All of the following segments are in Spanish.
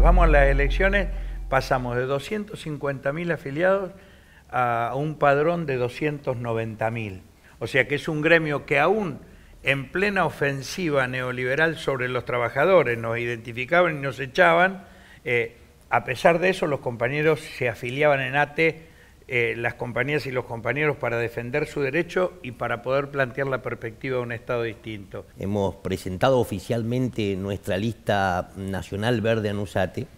vamos a las elecciones, pasamos de 250.000 afiliados a un padrón de 290.000. O sea que es un gremio que aún en plena ofensiva neoliberal sobre los trabajadores nos identificaban y nos echaban, eh, a pesar de eso los compañeros se afiliaban en ATE eh, las compañías y los compañeros para defender su derecho y para poder plantear la perspectiva de un Estado distinto. Hemos presentado oficialmente nuestra lista nacional verde Anusate,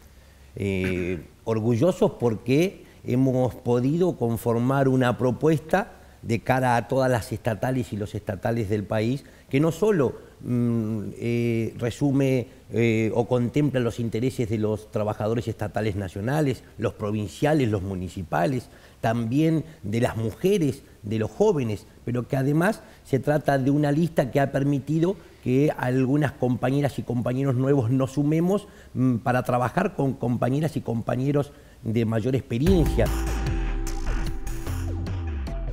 eh, orgullosos porque hemos podido conformar una propuesta de cara a todas las estatales y los estatales del país, que no solo mm, eh, resume eh, o contempla los intereses de los trabajadores estatales nacionales, los provinciales, los municipales, también de las mujeres, de los jóvenes, pero que además se trata de una lista que ha permitido que algunas compañeras y compañeros nuevos nos sumemos mm, para trabajar con compañeras y compañeros de mayor experiencia.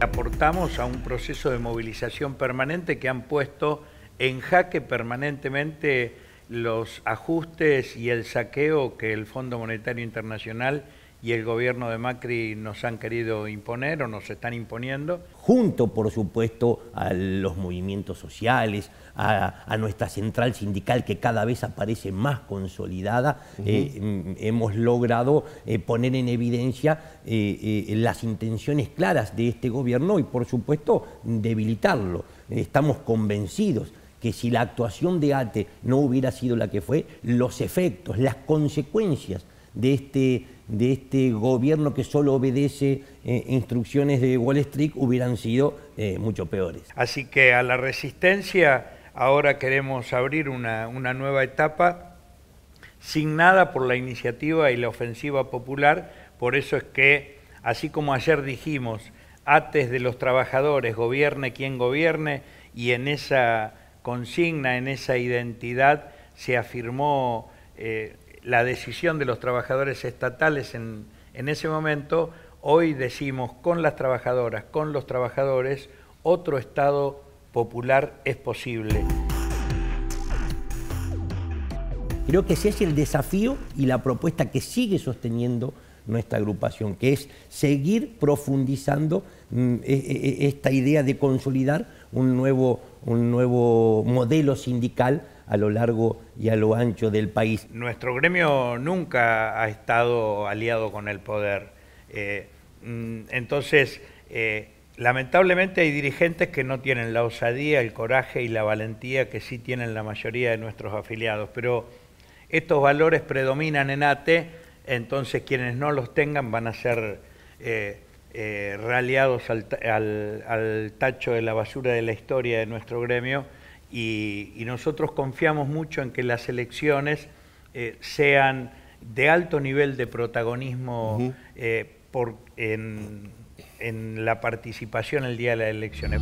Aportamos a un proceso de movilización permanente que han puesto en jaque permanentemente los ajustes y el saqueo que el Fondo Monetario Internacional y el gobierno de Macri nos han querido imponer o nos están imponiendo. Junto, por supuesto, a los movimientos sociales, a, nuestra central sindical que cada vez aparece más consolidada, eh, mm, hemos logrado eh, poner en evidencia eh, las intenciones claras de este gobierno y, por supuesto, debilitarlo. Estamos convencidos que si la actuación de ATE no hubiera sido la que fue, los efectos, las consecuencias de este de este gobierno que solo obedece eh, instrucciones de Wall Street hubieran sido eh, mucho peores. Así que a la resistencia ahora queremos abrir una, nueva etapa signada por la iniciativa y la ofensiva popular, por eso es que, así como ayer dijimos, antes de los trabajadores, gobierne quien gobierne, y en esa consigna, en esa identidad, se afirmó eh, la decisión de los trabajadores estatales en, ese momento, hoy decimos con las trabajadoras, con los trabajadores, otro Estado popular es posible. Creo que ese es el desafío y la propuesta que sigue sosteniendo nuestra agrupación, que es seguir profundizando mm, e, e, e, esta idea de consolidar un nuevo, un nuevo modelo sindical a lo largo y a lo ancho del país. Nuestro gremio nunca ha estado aliado con el poder. Eh, mm, entonces, eh, lamentablemente hay dirigentes que no tienen la osadía, el coraje y la valentía que sí tienen la mayoría de nuestros afiliados, pero estos valores predominan en ATE entonces quienes no los tengan van a ser eh, eh al, tacho de la basura de la historia de nuestro gremio y, nosotros confiamos mucho en que las elecciones eh, sean de alto nivel de protagonismo eh, en la participación el día de las elecciones.